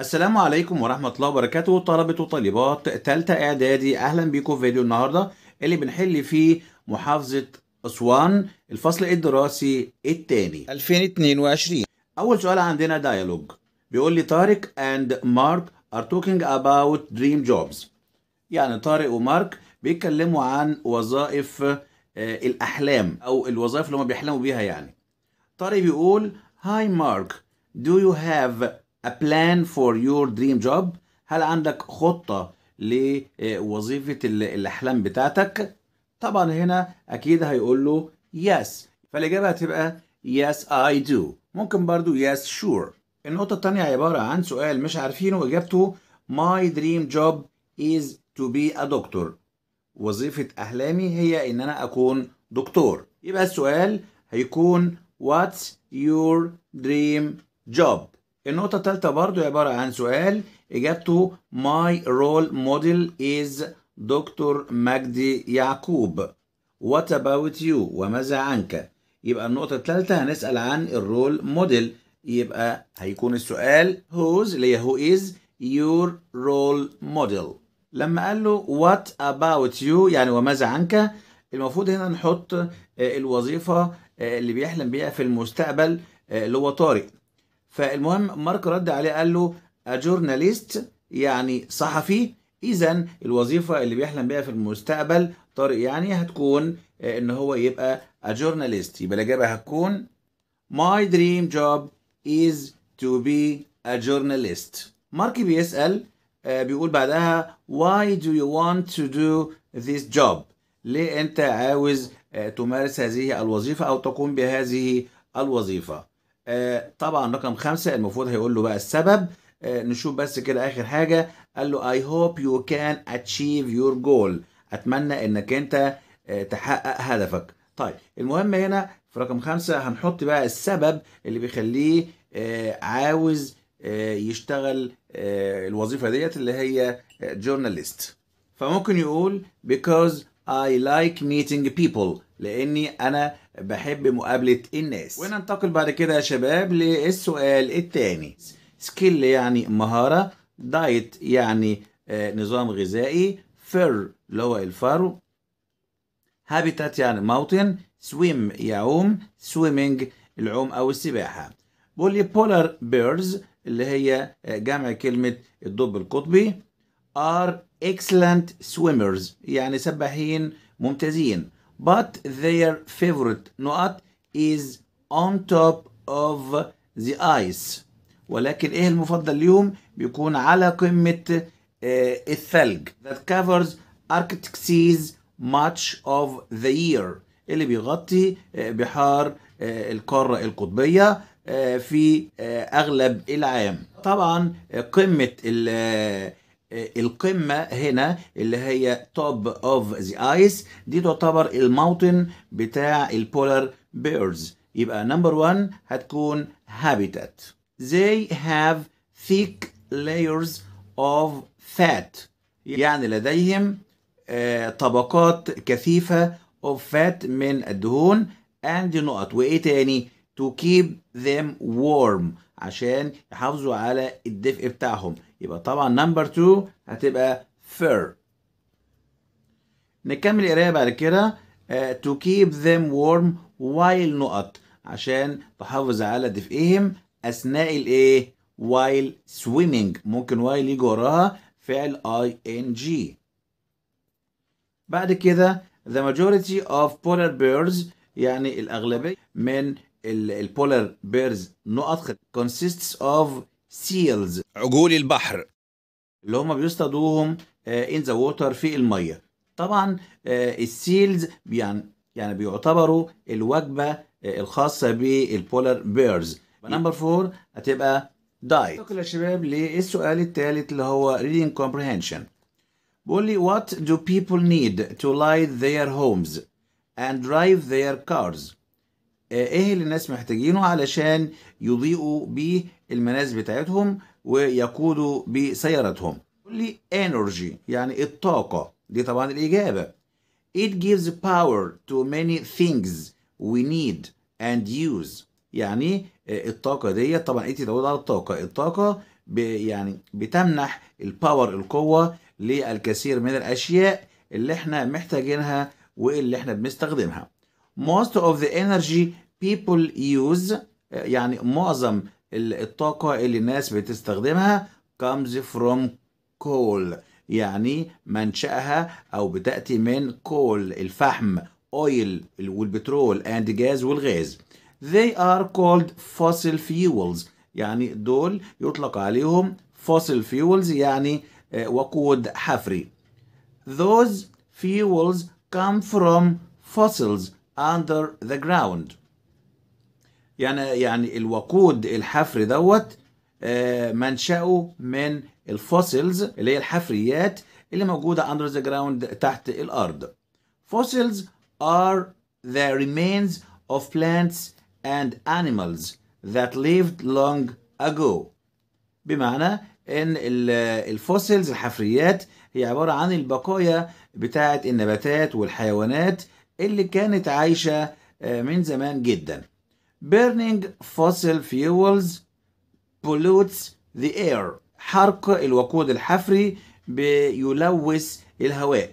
السلام عليكم ورحمة الله وبركاته طلبة وطالبات تالتة إعدادي أهلا بيكم في فيديو النهاردة اللي بنحل فيه محافظة أسوان الفصل الدراسي الثاني 2022 أول سؤال عندنا ديالوج بيقول لي طارق أند مارك أر توكينج أباوت دريم جوبز يعني طارق ومارك بيتكلموا عن وظائف آه، الأحلام أو الوظائف اللي هم بيحلموا بيها يعني طارق بيقول هاي مارك do you have a plan for your dream job هل عندك خطة لوظيفة الأحلام بتاعتك طبعا هنا أكيد هيقول له yes فالإجابة هتبقى yes I do ممكن برضو yes sure النقطة التانية عبارة عن سؤال مش عارفينه إجابته my dream job is to be a doctor وظيفة أحلامي هي إن أنا أكون دكتور يبقى السؤال هيكون what's your dream job النقطة الثالثة برضو عبارة عن سؤال إجابته My role model is دكتور مجدي يعقوب What about you وماذا عنك يبقى النقطة الثالثة هنسأل عن الرول موديل يبقى هيكون السؤال Who's اللي هي who is your role model لما قال له what about you يعني وماذا عنك المفروض هنا نحط آه، الوظيفة آه، اللي بيحلم بيها في المستقبل آه، اللي هو طارق فالمهم مارك رد عليه قال له أجورناليست يعني صحفي اذا الوظيفه اللي بيحلم بيها في المستقبل طارق يعني هتكون آه، ان هو يبقى أجورناليست يبقى الاجابه هتكون my dream job is to be a journalist مارك بيسال آه، بيقول بعدها why do you want to do this job ليه انت عاوز آه، تمارس هذه الوظيفه او تقوم بهذه الوظيفه آه، طبعا رقم خمسة المفروض هيقول له بقى السبب آه، نشوف بس كده اخر حاجة قال له I hope you can achieve your goal اتمنى انك انت آه، تحقق هدفك طيب المهم هنا في رقم خمسة هنحط بقى السبب اللي بيخليه عاوز يشتغل الوظيفة ديت اللي هي جورناليست فممكن يقول because I like meeting people لاني انا بحب مقابلة الناس وننتقل بعد كده يا شباب للسؤال الثاني سكيل يعني مهارة دايت يعني آه، نظام غذائي فر اللي هو الفرو هابيتات يعني موطن سويم يعوم سويمينج العوم او السباحة بولي بولار بيرز اللي هي آه، جمع كلمة الدب القطبي are excellent swimmers يعني سباحين ممتازين but their favorite نقط is on top of the ice ولكن ايه المفضل ليهم بيكون على قمة آه الثلج that covers Arctic seas much of the year اللي بيغطي آه بحار آه القارة القطبية آه، في آه، أغلب العام طبعا آه، قمة آه، القمة هنا اللي هي توب اوف ذا ايس دي تعتبر الموطن بتاع البولار بيرز يبقى نمبر 1 هتكون هابيتات they have thick layers of fat يعني لديهم آه، طبقات كثيفة of fat من الدهون and نقط وايه تاني to keep them warm عشان يحافظوا على الدفء بتاعهم يبقى طبعا نمبر 2 هتبقى fur نكمل القرايه بعد كده آه، to keep them warm while نقط عشان تحافظ على دفئهم اثناء الايه while swimming ممكن while يجي وراها فعل ing بعد كده the majority of polar bears يعني الأغلبية من البولار بيرز نقط consists of seals عجول البحر اللي هم بيصطادوهم آه، in the water في الميه طبعا آه، السيلز يعني يعني بيعتبروا الوجبه آه، الخاصه بالبولار بيرز نمبر 4 هتبقى دايت ننتقل يا شباب للسؤال الثالث اللي هو reading comprehension بيقول لي what do people need to light their homes and drive their cars آه، ايه اللي الناس محتاجينه علشان يضيئوا بيه المنازل بتاعتهم ويقودوا بسيارتهم قول لي energy يعني الطاقة دي طبعا الإجابة it gives power to many things we need and use يعني آه، الطاقة دي طبعا ايه تتعود على الطاقة الطاقة يعني بتمنح الباور القوة للكثير من الأشياء اللي احنا محتاجينها واللي احنا بنستخدمها most of the energy people use يعني معظم الطاقة اللي الناس بتستخدمها comes from coal يعني منشأها أو بتأتي من coal الفحم oil والبترول and gas والغاز they are called fossil fuels يعني دول يطلق عليهم fossil fuels يعني وقود حفري those fuels come from fossils under the ground يعني يعني الوقود الحفري دوت آه، منشأه من الفوسيلز اللي هي الحفريات اللي موجودة under the ground تحت الأرض. Fossils are the remains of plants and animals that lived long ago. بمعنى إن الفوسيلز الحفريات هي عبارة عن البقايا بتاعة النباتات والحيوانات اللي كانت عايشة من زمان جدا burning fossil fuels pollutes the air حرق الوقود الحفري بيلوث الهواء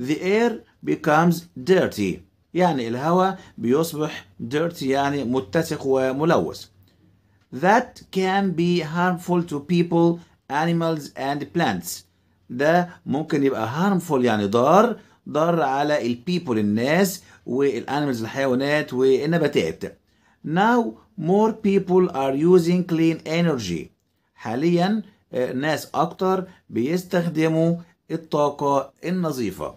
the air becomes dirty يعني الهواء بيصبح dirty يعني متسخ وملوث that can be harmful to people animals and plants ده ممكن يبقى harmful يعني ضار ضار على البيبول الناس والانيمالز الحيوانات والنباتات now more people are using clean energy حاليا آه، ناس اكتر بيستخدموا الطاقة النظيفة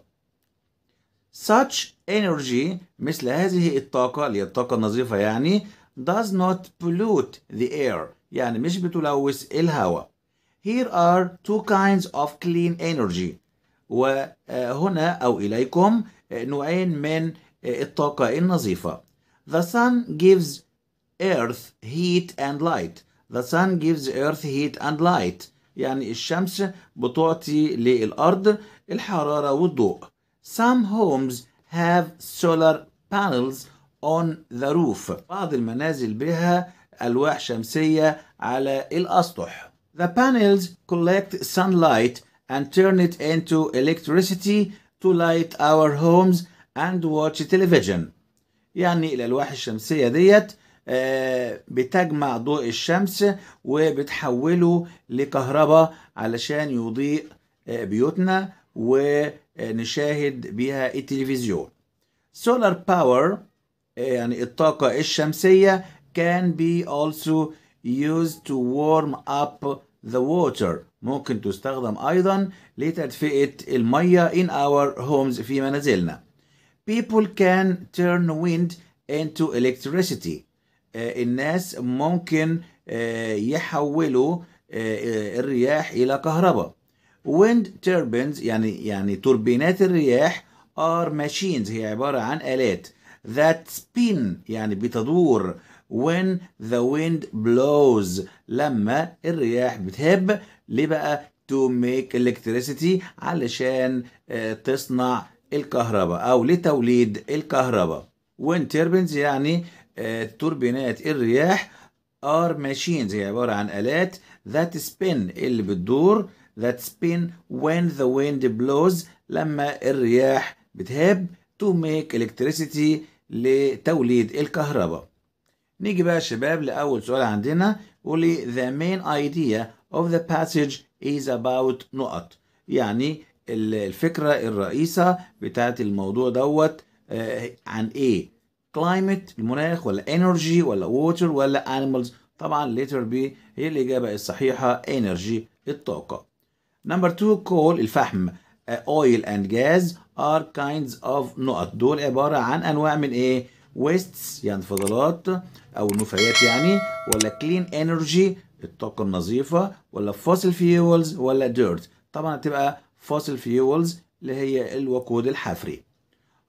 such energy مثل هذه الطاقة اللي هي الطاقة النظيفة يعني does not pollute the air يعني مش بتلوث الهواء here are two kinds of clean energy وهنا أو إليكم نوعين من الطاقة النظيفة The sun gives earth heat and light The sun gives earth heat and light يعني الشمس بتعطي للأرض الحرارة والضوء Some homes have solar panels on the roof بعض المنازل بها ألواح شمسية على الأسطح The panels collect sunlight and turn it into electricity to light our homes and watch television يعني الألواح الشمسية ديت آه، بتجمع ضوء الشمس وبتحوله لكهرباء علشان يضيء آه، بيوتنا ونشاهد بيها التلفزيون solar power آه، يعني الطاقة الشمسية can be also used to warm up the water ممكن تستخدم أيضا لتدفئة المية in our homes في منازلنا. People can turn wind into electricity. آه، الناس ممكن آه، يحولوا آه، الرياح إلى كهرباء. Wind turbines يعني يعني توربينات الرياح are machines هي عبارة عن آلات that spin يعني بتدور when the wind blows لما الرياح بتهب ليه بقى to make electricity علشان آه، تصنع الكهرباء او لتوليد الكهرباء when turbines يعني آه، توربينات الرياح are machines هي عبارة عن آلات that spin اللي بتدور that spin when the wind blows لما الرياح بتهب to make electricity لتوليد الكهرباء نيجي بقى يا شباب لأول سؤال عندنا قولي the main idea of the passage is about نقط يعني الفكرة الرئيسة بتاعت الموضوع دوت آه، عن ايه climate المناخ ولا energy ولا water ولا animals طبعا letter B هي الإجابة الصحيحة energy الطاقة number two coal الفحم آه، oil and gas are kinds of نقط دول عبارة عن أنواع من ايه ويستس يعني فضلات او نفايات يعني ولا كلين انرجي الطاقه النظيفه ولا فوسيل فيولز ولا ديرت طبعا هتبقى فوسيل فيولز اللي هي الوقود الحفري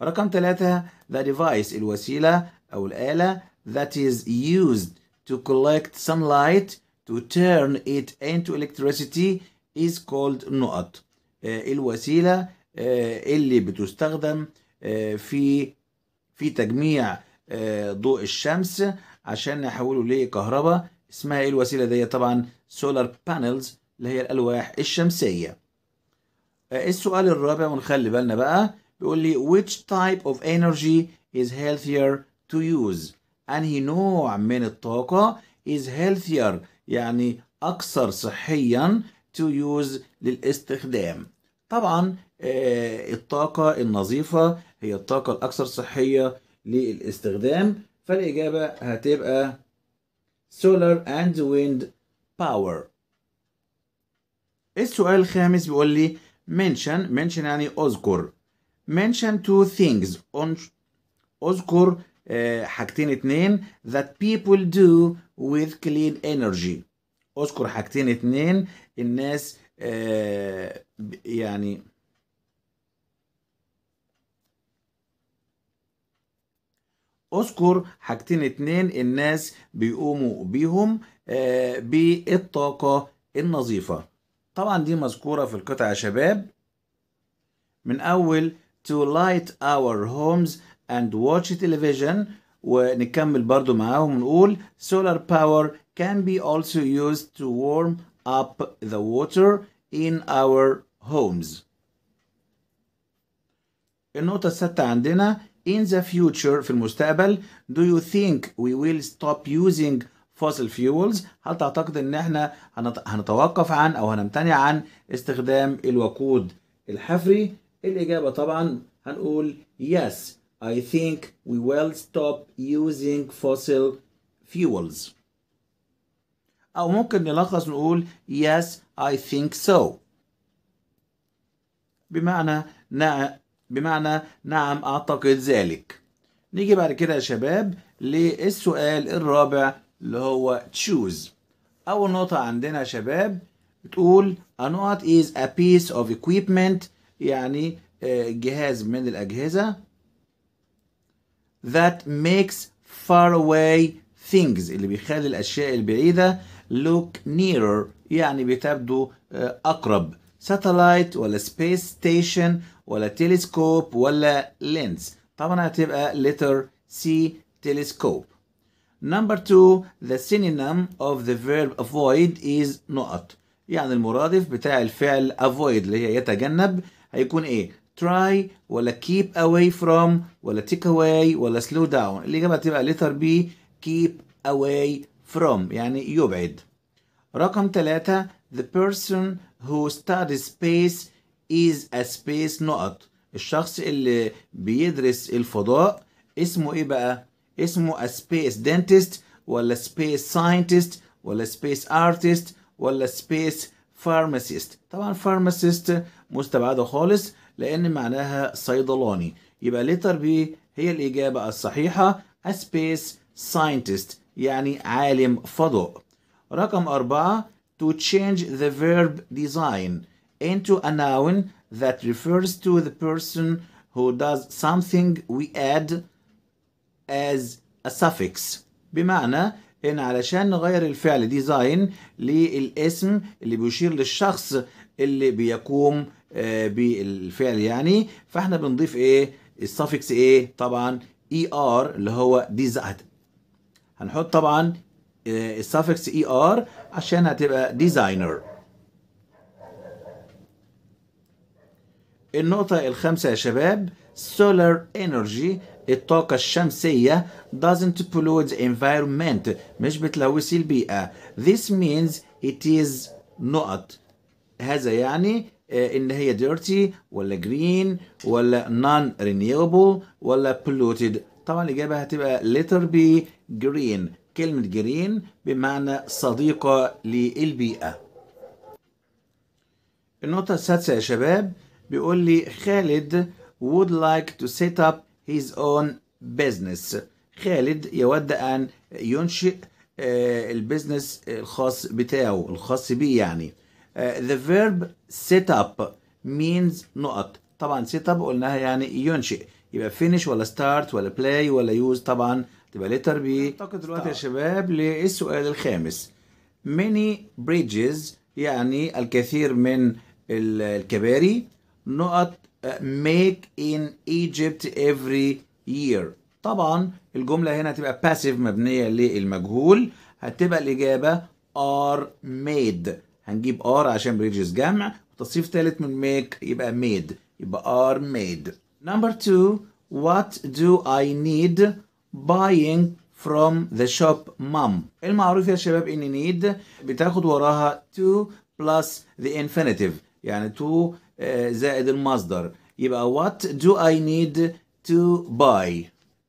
رقم ثلاثة the device الوسيلة أو الآلة that is used to collect sunlight to turn it into electricity is called نقط آه، الوسيلة آه، اللي بتستخدم آه، في في تجميع آه، ضوء الشمس عشان نحوله لكهرباء اسمها ايه الوسيله دي طبعا سولار بانلز اللي هي الالواح الشمسيه آه، السؤال الرابع ونخلي بالنا بقى بيقول لي which type of energy is healthier to use انهي نوع من الطاقه is healthier يعني اكثر صحيا to use للاستخدام طبعا آه، الطاقه النظيفه هي الطاقة الأكثر صحية للاستخدام فالإجابة هتبقى solar and wind power السؤال الخامس بيقول لي mention mention يعني اذكر mention two things on اذكر آه، حاجتين اتنين that people do with clean energy اذكر حاجتين اتنين الناس آه، يعني اذكر حاجتين اتنين الناس بيقوموا بيهم آه، بالطاقة النظيفة طبعا دي مذكورة في القطعة يا شباب من أول to light our homes and watch television ونكمل برضو معاهم ونقول solar power can be also used to warm up the water in our homes النقطة الستة عندنا in the future في المستقبل do you think we will stop using fossil fuels هل تعتقد ان احنا هنتوقف عن او هنمتنع عن استخدام الوقود الحفري الاجابه طبعا هنقول yes I think we will stop using fossil fuels او ممكن نلخص نقول yes I think so بمعنى بمعنى نعم أعتقد ذلك نيجي بعد كده يا شباب للسؤال الرابع اللي هو choose أول نقطة عندنا يا شباب بتقول a knot is a piece of equipment يعني آه، جهاز من الأجهزة that makes far away things اللي بيخلي الأشياء البعيدة look nearer يعني بتبدو آه، أقرب ساتلايت ولا سبيس ستيشن ولا تلسكوب ولا لينز طبعا هتبقى letter C تلسكوب number two the synonym of the verb avoid is نقط يعني المرادف بتاع الفعل avoid اللي هي يتجنب هيكون ايه try ولا keep away from ولا take away ولا slow down الإجابة هتبقى letter B keep away from يعني يبعد رقم ثلاثة the person who studies space is a space not الشخص اللي بيدرس الفضاء اسمه ايه بقى؟ اسمه a space dentist ولا space scientist ولا space artist ولا space pharmacist طبعا pharmacist مستبعده خالص لان معناها صيدلاني يبقى لتر بي هي الاجابه الصحيحه a space scientist يعني عالم فضاء رقم أربعة to change the verb design into a noun that refers to the person who does something we add as a suffix بمعنى ان علشان نغير الفعل design للاسم اللي بيشير للشخص اللي بيقوم آه، بالفعل يعني فاحنا بنضيف ايه السافكس ايه طبعا ER اللي هو design هنحط طبعا السافكس اي ار عشان هتبقى ديزاينر النقطة الخامسة يا شباب solar energy الطاقة الشمسية doesn't pollute the environment مش بتلوث البيئة this means it is not هذا يعني آه، ان هي dirty ولا green ولا non renewable ولا polluted طبعا الإجابة هتبقى letter B green كلمة جرين بمعنى صديقة للبيئة النقطة السادسة يا شباب بيقول لي خالد would like to set up his own business خالد يود أن ينشئ آه، البزنس الخاص بتاعه الخاص بيه يعني آه، the verb set up means نقط طبعا set up قلناها يعني ينشئ يبقى finish ولا start ولا play ولا use طبعا تبقى لتر بي اعتقد دلوقتي يا طيب. شباب للسؤال الخامس ميني بريدجز يعني الكثير من الكباري نقط ميك ان ايجيبت افري يير طبعا الجمله هنا هتبقى باسيف مبنيه للمجهول هتبقى الاجابه ار ميد هنجيب ار عشان بريدجز جمع وتصريف ثالث من ميك يبقى ميد يبقى ار ميد نمبر 2 what do i need buying from the shop mom المعروف يا شباب ان need بتاخد وراها to plus the infinitive يعني to زائد المصدر يبقى what do I need to buy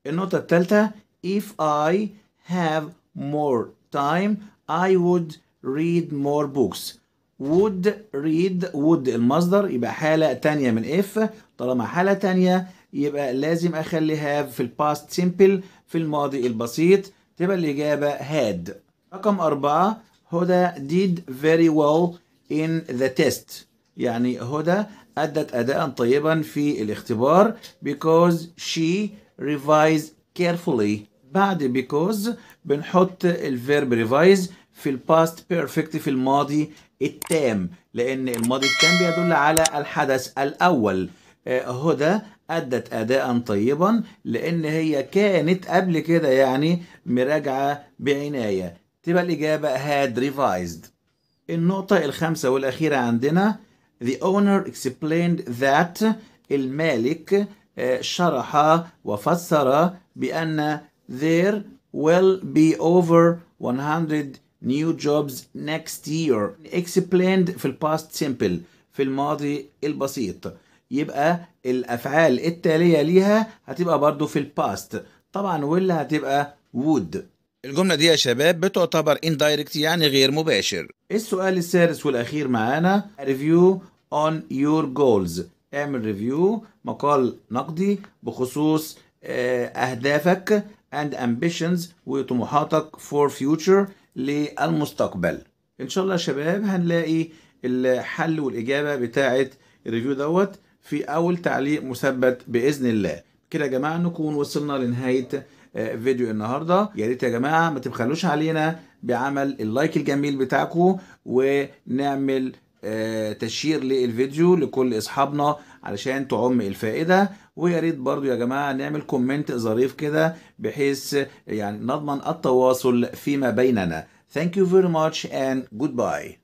النقطة الثالثة if I have more time I would read more books would read would المصدر يبقى حالة تانية من if طالما حالة تانية يبقى لازم اخلي هاف في الباست سيمبل في الماضي البسيط تبقى الاجابه هاد رقم أربعة هدى did very well in the test يعني هدى أدت أداء طيبا في الاختبار because she revised carefully بعد because بنحط الفيرب revise في الباست بيرفكت في الماضي التام لأن الماضي التام بيدل على الحدث الأول آه، هدى أدت أداء طيبا لأن هي كانت قبل كده يعني مراجعة بعناية تبقى الإجابة had revised النقطة الخامسة والأخيرة عندنا The owner explained that المالك آه، شرح وفسر بأن there will be over 100 new jobs next year explained في الباست simple في الماضي البسيط يبقى الافعال التاليه ليها هتبقى برضو في الباست طبعا واللي هتبقى وود الجمله دي يا شباب بتعتبر indirect يعني غير مباشر السؤال السادس والاخير معانا ريفيو اون يور جولز اعمل ريفيو مقال نقدي بخصوص آه، اهدافك and ambitions وطموحاتك for future للمستقبل ان شاء الله يا شباب هنلاقي الحل والاجابه بتاعه الريفيو دوت في أول تعليق مثبت بإذن الله كده يا جماعة نكون وصلنا لنهاية آه، فيديو النهارده يا ريت يا جماعه ما تبخلوش علينا بعمل اللايك الجميل بتاعكم ونعمل آه، تشير للفيديو لكل اصحابنا علشان تعم الفائده ويا ريت برضو يا جماعه نعمل كومنت ظريف كده بحيث يعني نضمن التواصل فيما بيننا Thank you very much and goodbye